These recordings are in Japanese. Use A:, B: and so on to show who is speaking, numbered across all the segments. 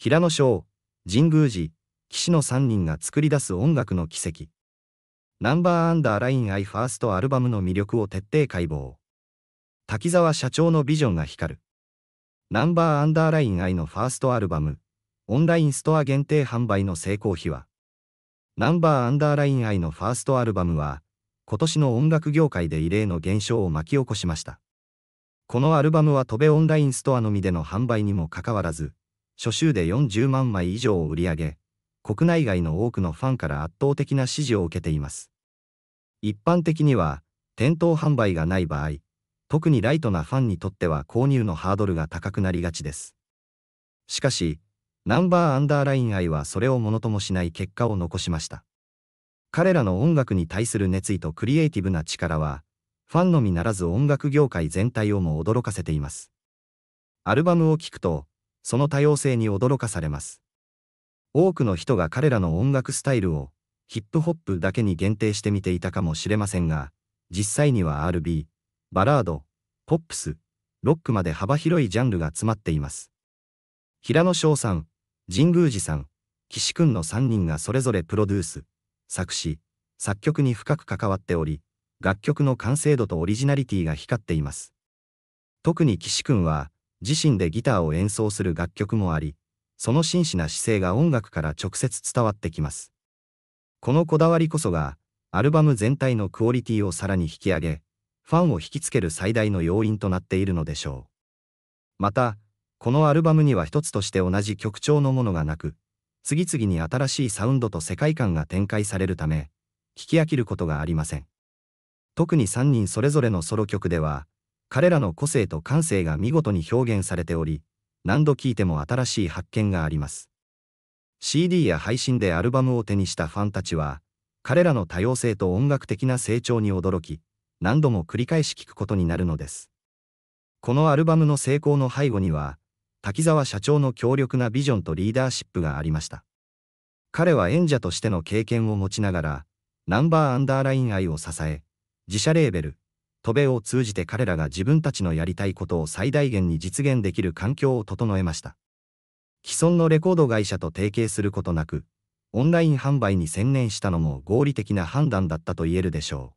A: 平野翔、神宮寺、岸の3人が作り出す音楽の奇跡。ナンバーアンダーラインアイファーストアルバムの魅力を徹底解剖。滝沢社長のビジョンが光る。ナンバーアンダーラインアイのファーストアルバム、オンラインストア限定販売の成功秘話。ナンバーアンダーラインアイのファーストアルバムは、今年の音楽業界で異例の現象を巻き起こしました。このアルバムは戸部オンラインストアのみでの販売にもかかわらず、初週で40万枚以上を売り上げ、国内外の多くのファンから圧倒的な支持を受けています。一般的には、店頭販売がない場合、特にライトなファンにとっては購入のハードルが高くなりがちです。しかし、ナンバーアンダーライン愛はそれをものともしない結果を残しました。彼らの音楽に対する熱意とクリエイティブな力は、ファンのみならず音楽業界全体をも驚かせています。アルバムを聴くと、その多様性に驚かされます。多くの人が彼らの音楽スタイルをヒップホップだけに限定してみていたかもしれませんが、実際には RB、バラード、ポップス、ロックまで幅広いジャンルが詰まっています。平野翔さん、神宮寺さん、岸くんの3人がそれぞれプロデュース、作詞、作曲に深く関わっており、楽曲の完成度とオリジナリティが光っています。特に岸くんは、自身でギターを演奏する楽曲もあり、その真摯な姿勢が音楽から直接伝わってきます。このこだわりこそが、アルバム全体のクオリティをさらに引き上げ、ファンを引きつける最大の要因となっているのでしょう。また、このアルバムには一つとして同じ曲調のものがなく、次々に新しいサウンドと世界観が展開されるため、聞き飽きることがありません。特に3人それぞれのソロ曲では、彼らの個性と感性が見事に表現されており、何度聴いても新しい発見があります。CD や配信でアルバムを手にしたファンたちは、彼らの多様性と音楽的な成長に驚き、何度も繰り返し聴くことになるのです。このアルバムの成功の背後には、滝沢社長の強力なビジョンとリーダーシップがありました。彼は演者としての経験を持ちながら、ナンバーアンダーライン愛を支え、自社レーベル、渡米を通じて彼らが自分たちのやりたいことを最大限に実現できる環境を整えました。既存のレコード会社と提携することなく、オンライン販売に専念したのも合理的な判断だったと言えるでしょ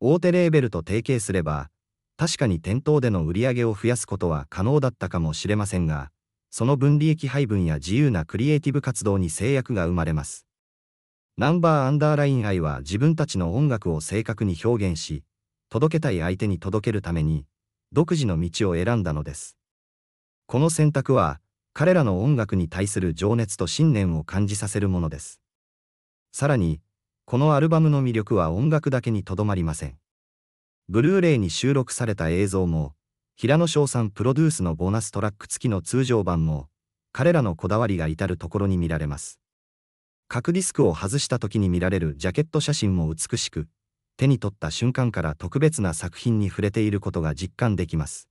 A: う。大手レーベルと提携すれば、確かに店頭での売り上げを増やすことは可能だったかもしれませんが、その分利益配分や自由なクリエイティブ活動に制約が生まれます。ナンバーアンダーライン愛は自分たちの音楽を正確に表現し、届けたい相手に届けるために、独自の道を選んだのです。この選択は、彼らの音楽に対する情熱と信念を感じさせるものです。さらに、このアルバムの魅力は音楽だけにとどまりません。ブルーレイに収録された映像も、平野翔さんプロデュースのボーナストラック付きの通常版も、彼らのこだわりが至るところに見られます。核ディスクを外した時に見られるジャケット写真も美しく、手に取った瞬間から特別な作品に触れていることが実感できます。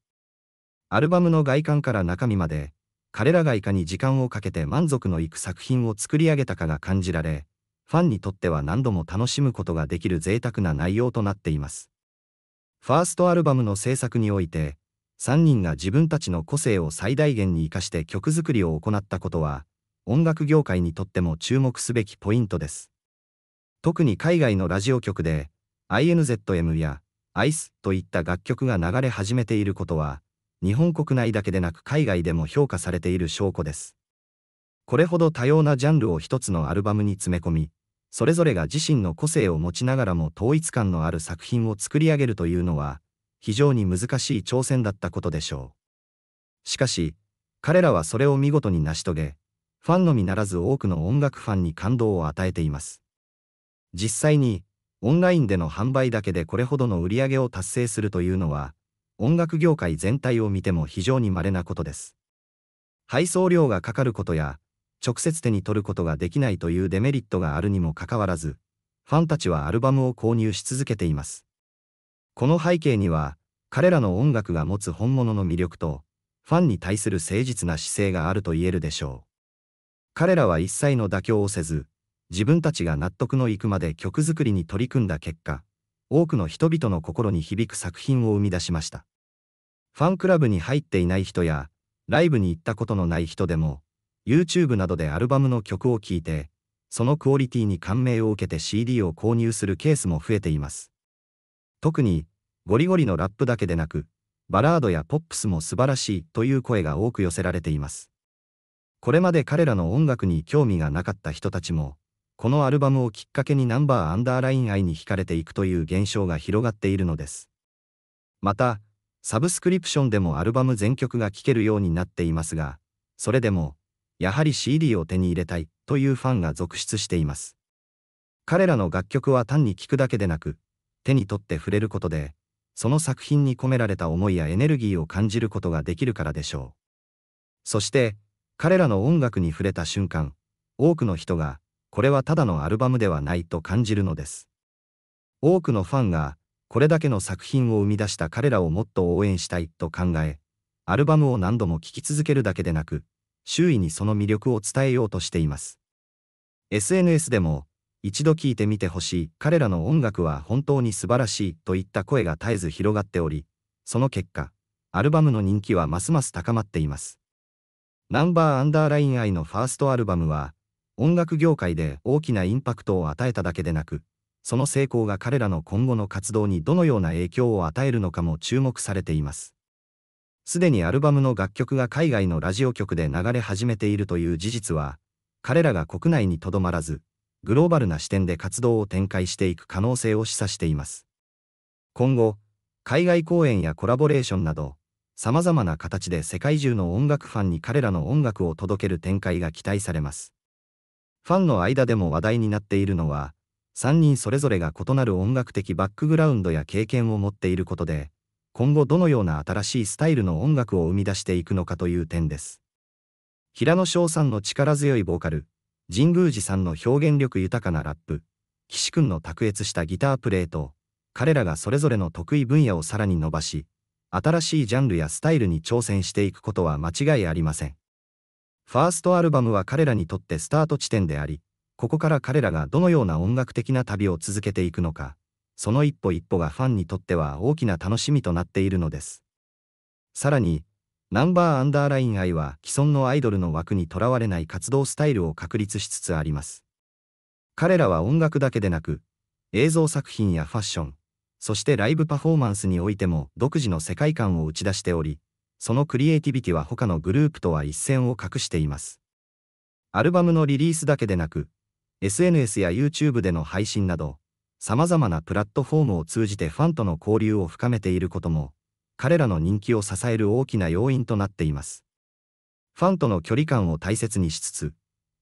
A: アルバムの外観から中身まで、彼らがいかに時間をかけて満足のいく作品を作り上げたかが感じられ、ファンにとっては何度も楽しむことができる贅沢な内容となっています。ファーストアルバムの制作において、3人が自分たちの個性を最大限に生かして曲作りを行ったことは、音楽業界にとっても注目すべきポイントです。特に海外のラジオ局で、INZM や ICE といった楽曲が流れ始めていることは、日本国内だけでなく海外でも評価されている証拠です。これほど多様なジャンルを一つのアルバムに詰め込み、それぞれが自身の個性を持ちながらも統一感のある作品を作り上げるというのは、非常に難しい挑戦だったことでしょう。しかし、彼らはそれを見事に成し遂げ、ファンのみならず多くの音楽ファンに感動を与えています。実際に、オンラインでの販売だけでこれほどの売り上げを達成するというのは、音楽業界全体を見ても非常に稀なことです。配送料がかかることや、直接手に取ることができないというデメリットがあるにもかかわらず、ファンたちはアルバムを購入し続けています。この背景には、彼らの音楽が持つ本物の魅力と、ファンに対する誠実な姿勢があると言えるでしょう。彼らは一切の妥協をせず、自分たちが納得のいくまで曲作りに取り組んだ結果、多くの人々の心に響く作品を生み出しました。ファンクラブに入っていない人や、ライブに行ったことのない人でも、YouTube などでアルバムの曲を聴いて、そのクオリティに感銘を受けて CD を購入するケースも増えています。特に、ゴリゴリのラップだけでなく、バラードやポップスも素晴らしいという声が多く寄せられています。これまで彼らの音楽に興味がなかった人たちも、このアルバムをきっかけにナンバーアンダーライン愛に惹かれていくという現象が広がっているのです。また、サブスクリプションでもアルバム全曲が聴けるようになっていますが、それでも、やはり CD を手に入れたいというファンが続出しています。彼らの楽曲は単に聴くだけでなく、手に取って触れることで、その作品に込められた思いやエネルギーを感じることができるからでしょう。そして、彼らの音楽に触れた瞬間、多くの人が、これはただのアルバムではないと感じるのです。多くのファンが、これだけの作品を生み出した彼らをもっと応援したいと考え、アルバムを何度も聴き続けるだけでなく、周囲にその魅力を伝えようとしています。SNS でも、一度聴いてみてほしい、彼らの音楽は本当に素晴らしいといった声が絶えず広がっており、その結果、アルバムの人気はますます高まっています。ナンバーアンダーラインアイのファーストアルバムは、音楽業界で大きなインパクトを与えただけでなく、その成功が彼らの今後の活動にどのような影響を与えるのかも注目されています。すでにアルバムの楽曲が海外のラジオ局で流れ始めているという事実は、彼らが国内にとどまらず、グローバルな視点で活動を展開していく可能性を示唆しています。今後、海外公演やコラボレーションなど、さまざまな形で世界中の音楽ファンに彼らの音楽を届ける展開が期待されます。ファンの間でも話題になっているのは、3人それぞれが異なる音楽的バックグラウンドや経験を持っていることで、今後どのような新しいスタイルの音楽を生み出していくのかという点です。平野翔さんの力強いボーカル、神宮寺さんの表現力豊かなラップ、岸君の卓越したギタープレーと、彼らがそれぞれの得意分野をさらに伸ばし、新しいジャンルやスタイルに挑戦していくことは間違いありません。ファーストアルバムは彼らにとってスタート地点であり、ここから彼らがどのような音楽的な旅を続けていくのか、その一歩一歩がファンにとっては大きな楽しみとなっているのです。さらに、ナンバーアンダーライン愛は既存のアイドルの枠にとらわれない活動スタイルを確立しつつあります。彼らは音楽だけでなく、映像作品やファッション、そしてライブパフォーマンスにおいても独自の世界観を打ち出しており、そのクリエイティビティは他のグループとは一線を画しています。アルバムのリリースだけでなく、SNS や YouTube での配信など、様々なプラットフォームを通じてファンとの交流を深めていることも、彼らの人気を支える大きな要因となっています。ファンとの距離感を大切にしつつ、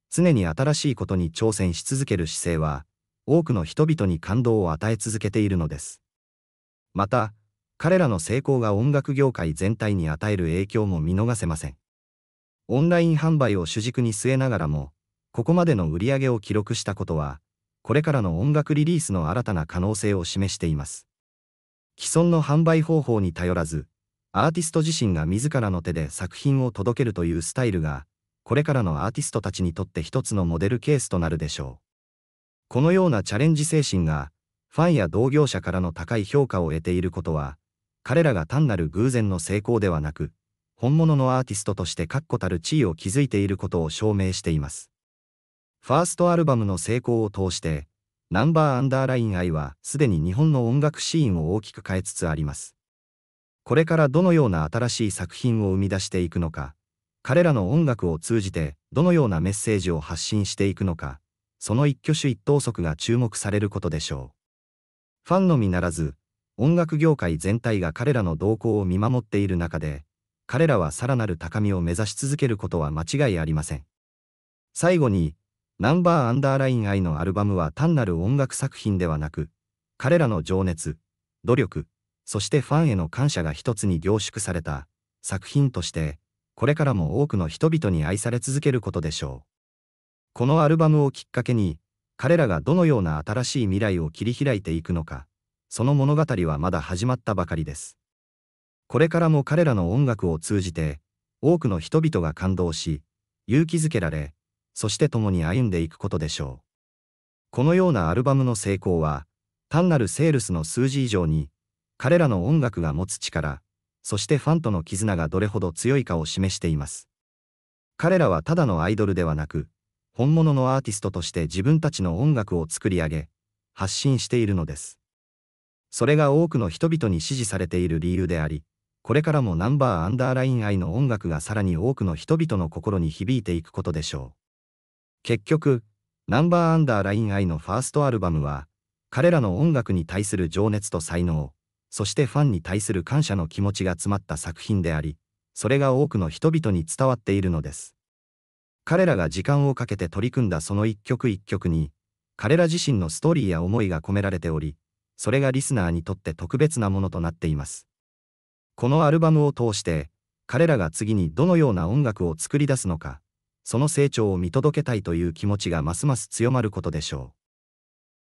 A: 常に新しいことに挑戦し続ける姿勢は、多くの人々に感動を与え続けているのです。また、彼らの成功が音楽業界全体に与える影響も見逃せません。オンライン販売を主軸に据えながらも、ここまでの売り上げを記録したことは、これからの音楽リリースの新たな可能性を示しています。既存の販売方法に頼らず、アーティスト自身が自らの手で作品を届けるというスタイルが、これからのアーティストたちにとって一つのモデルケースとなるでしょう。このようなチャレンジ精神が、ファンや同業者からの高い評価を得ていることは、彼らが単なる偶然の成功ではなく、本物のアーティストとして確固たる地位を築いていることを証明しています。ファーストアルバムの成功を通して、ナンバーアンダーライン愛はすでに日本の音楽シーンを大きく変えつつあります。これからどのような新しい作品を生み出していくのか、彼らの音楽を通じてどのようなメッセージを発信していくのか、その一挙手一投足が注目されることでしょう。ファンのみならず、音楽業界全体が彼らの動向を見守っている中で、彼らはさらなる高みを目指し続けることは間違いありません。最後に、ナンバーアンダーライン I のアルバムは単なる音楽作品ではなく、彼らの情熱、努力、そしてファンへの感謝が一つに凝縮された作品として、これからも多くの人々に愛され続けることでしょう。このアルバムをきっかけに、彼らがどのような新しい未来を切り開いていくのか、その物語はまだ始まったばかりです。これからも彼らの音楽を通じて、多くの人々が感動し、勇気づけられ、そして共に歩んでいくことでしょう。このようなアルバムの成功は、単なるセールスの数字以上に、彼らの音楽が持つ力、そしてファンとの絆がどれほど強いかを示しています。彼らはただのアイドルではなく、本物のアーティストとして自分たちの音楽を作り上げ、発信しているのです。それが多くの人々に支持されている理由であり、これからもナンバーアンダーライン愛の音楽がさらに多くの人々の心に響いていくことでしょう。結局、ナンバーアンダーライン愛のファーストアルバムは、彼らの音楽に対する情熱と才能、そしてファンに対する感謝の気持ちが詰まった作品であり、それが多くの人々に伝わっているのです。彼らが時間をかけて取り組んだその一曲一曲に、彼ら自身のストーリーや思いが込められており、それがリスナーにとって特別なものとなっています。このアルバムを通して、彼らが次にどのような音楽を作り出すのか、その成長を見届けたいという気持ちがますます強まることでしょう。